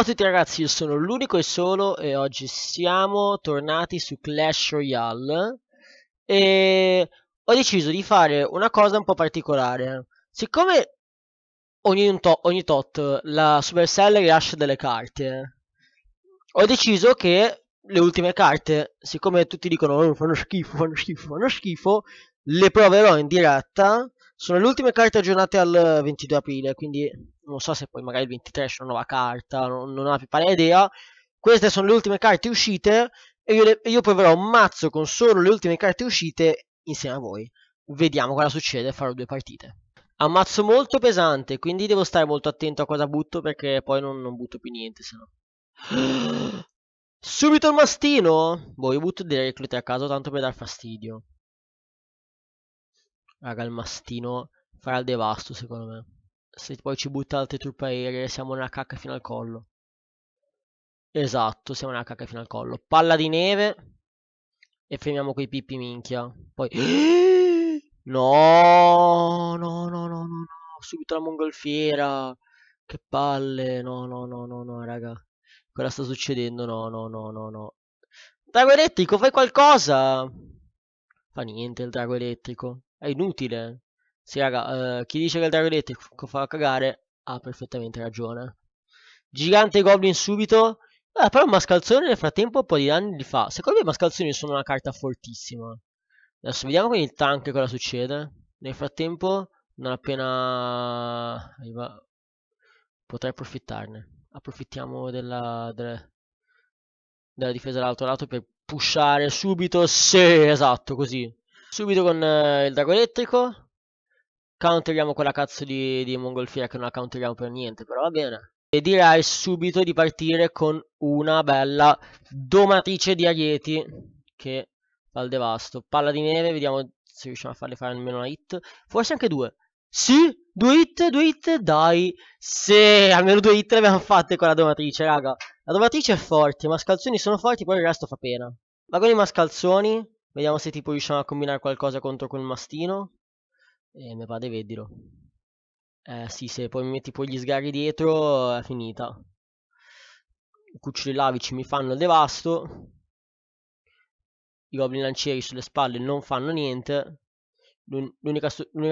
Ciao a tutti ragazzi, io sono l'unico e solo e oggi siamo tornati su Clash Royale e ho deciso di fare una cosa un po' particolare. Siccome ogni, to ogni tot la Supercell rilascia delle carte, ho deciso che le ultime carte, siccome tutti dicono oh, fanno schifo, fanno schifo, fanno schifo, le proverò in diretta sono le ultime carte aggiornate al 22 aprile, quindi non so se poi magari il 23 c'è una nuova carta, non, non ho la più pari idea. Queste sono le ultime carte uscite e io, le, io proverò un mazzo con solo le ultime carte uscite insieme a voi. Vediamo cosa succede, farò due partite. Ammazzo molto pesante, quindi devo stare molto attento a cosa butto perché poi non, non butto più niente, se no. Subito il mastino! Boh, io butto delle reclute a caso tanto per dar fastidio. Raga, il mastino farà il devasto, secondo me. Se poi ci butta altre truppe aeree, siamo una cacca fino al collo. Esatto, siamo una cacca fino al collo. Palla di neve. E fermiamo quei pippi minchia. Poi... No, no, no, no, no, Subito la mongolfiera. Che palle. No, no, no, no, no, raga. Cosa sta succedendo? No, no, no, no, no. Drago elettrico, fai qualcosa! Fa niente il drago elettrico. È inutile. Sì, raga, eh, chi dice che il Dragonette fa cagare ha perfettamente ragione. Gigante Goblin subito. Eh, però Mascalzone nel frattempo un po' di danni li fa. Secondo me Mascalzone sono una carta fortissima. Adesso vediamo con il tank cosa succede. Nel frattempo, non appena arriva, potrei approfittarne. Approfittiamo della, della, della difesa dall'altro lato per pushare subito. Sì, esatto, così. Subito con eh, il drago elettrico. Counteriamo quella cazzo di, di mongolfiera che non la counteriamo per niente, però va bene. E direi subito di partire con una bella domatrice di arieti che fa il devasto. Palla di neve, vediamo se riusciamo a farle fare almeno una hit. Forse anche due. Sì, due hit, due hit, dai. Sì, almeno due hit le abbiamo fatte con la domatrice, raga. La domatrice è forte, i mascalzoni sono forti, poi il resto fa pena. con i mascalzoni, Vediamo se tipo riusciamo a combinare qualcosa contro quel mastino. E me pare vedilo. Eh sì, se poi mi metti poi gli sgarri dietro è finita. I cuccioli lavici mi fanno il devasto. I goblin lancieri sulle spalle non fanno niente. L'unica,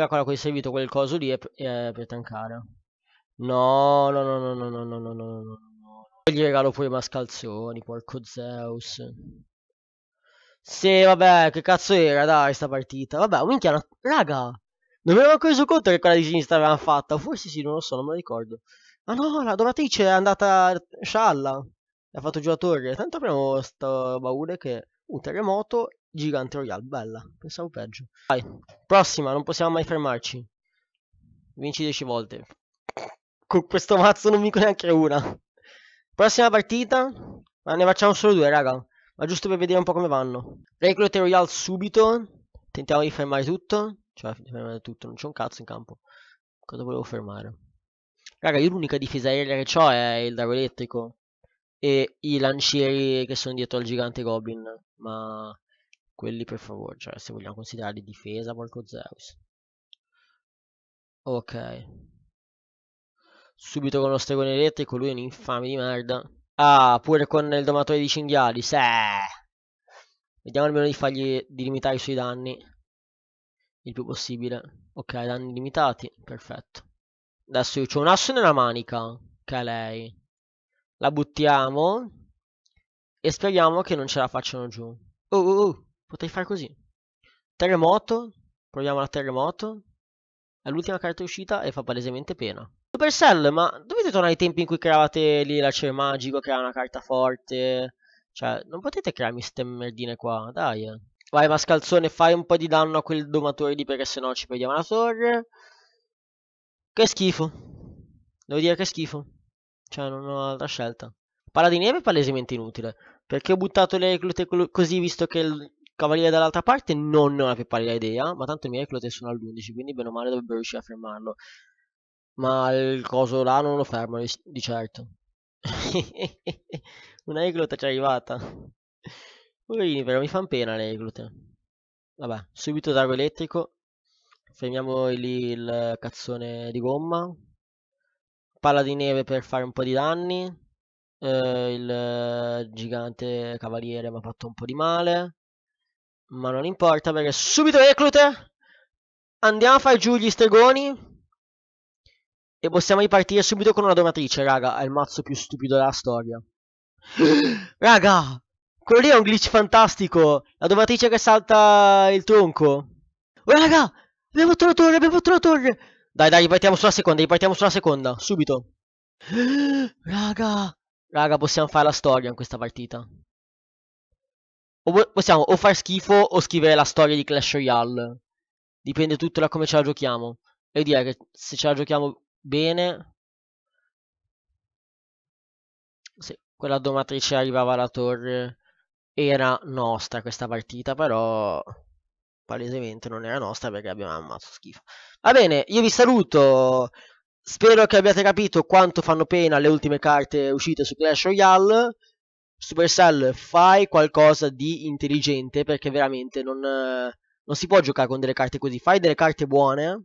cosa che cui è servito quel coso lì è, è per tankare. No, no, no, no, no, no, no, no, no, no. Gli regalo pure i mascalzoni, porco Zeus. Sì, vabbè, che cazzo era, dai, sta partita. Vabbè, minchia, raga, non mi ero ancora reso conto che quella di sinistra l'avevamo fatta. Forse sì, non lo so, non me lo ricordo. Ma no, la donatrice è andata scialla. Ha fatto giù la torre. Tanto abbiamo sto baule che... Un terremoto, gigante royale, Bella, pensavo peggio. Vai, prossima, non possiamo mai fermarci. Vinci 10 volte. Con questo mazzo non vinco neanche una. Prossima partita. Ma ne facciamo solo due, raga ma giusto per vedere un po' come vanno. Recruit Royale subito, tentiamo di fermare tutto, cioè di fermare tutto, non c'è un cazzo in campo. Cosa volevo fermare? Raga, io l'unica difesa aerea che ho è il drago elettrico e i lancieri che sono dietro al gigante Goblin, ma quelli per favore, cioè se vogliamo considerare difesa, porco Zeus. Ok. Subito con lo stregone elettrico, lui è un infame di merda. Ah, pure con il domatore di cinghiali, sì. Vediamo almeno di fargli di limitare i suoi danni il più possibile. Ok, danni limitati, perfetto. Adesso io ho un asso nella manica, che è lei. La buttiamo e speriamo che non ce la facciano giù. Oh, oh, oh, potrei fare così. Terremoto, proviamo la terremoto. È l'ultima carta uscita e fa palesemente pena. Supercell, ma dovete tornare ai tempi in cui creavate lì l'acero magico, creare una carta forte? Cioè, non potete crearmi queste merdine qua, dai. Vai Mascalzone, fai un po' di danno a quel domatore lì perché sennò ci perdiamo la torre. Che schifo. Devo dire che schifo. Cioè, non ho altra scelta. Palla di neve è palesemente inutile. Perché ho buttato le reclute così visto che il cavaliere dall'altra parte non ne ho più pari idea. Ma tanto i miei reclute sono all'11, quindi bene o male dovrebbero riuscire a fermarlo ma il coso là non lo fermo di, di certo. Una ci è arrivata. Poverini, però mi fanno pena le Eglut. Vabbè, subito drago elettrico. Fermiamo lì il cazzone di gomma. Palla di neve per fare un po' di danni. Eh, il gigante cavaliere mi ha fatto un po' di male. Ma non importa perché subito Eclute! Andiamo a fare giù gli stregoni. E possiamo ripartire subito con una donatrice, raga. È il mazzo più stupido della storia. raga! Quello lì è un glitch fantastico. La donatrice che salta il tronco. Oh, raga! Abbiamo fatto la torre, abbiamo fatto la torre! Dai, dai, ripartiamo sulla seconda, ripartiamo sulla seconda. Subito. raga! Raga, possiamo fare la storia in questa partita. O possiamo o far schifo o scrivere la storia di Clash Royale. Dipende tutto da come ce la giochiamo. E direi che se ce la giochiamo bene sì, quella domatrice arrivava alla torre era nostra questa partita però palesemente non era nostra perché abbiamo ammazzato schifo va bene io vi saluto spero che abbiate capito quanto fanno pena le ultime carte uscite su Clash Royale Supercell fai qualcosa di intelligente perché veramente non, non si può giocare con delle carte così fai delle carte buone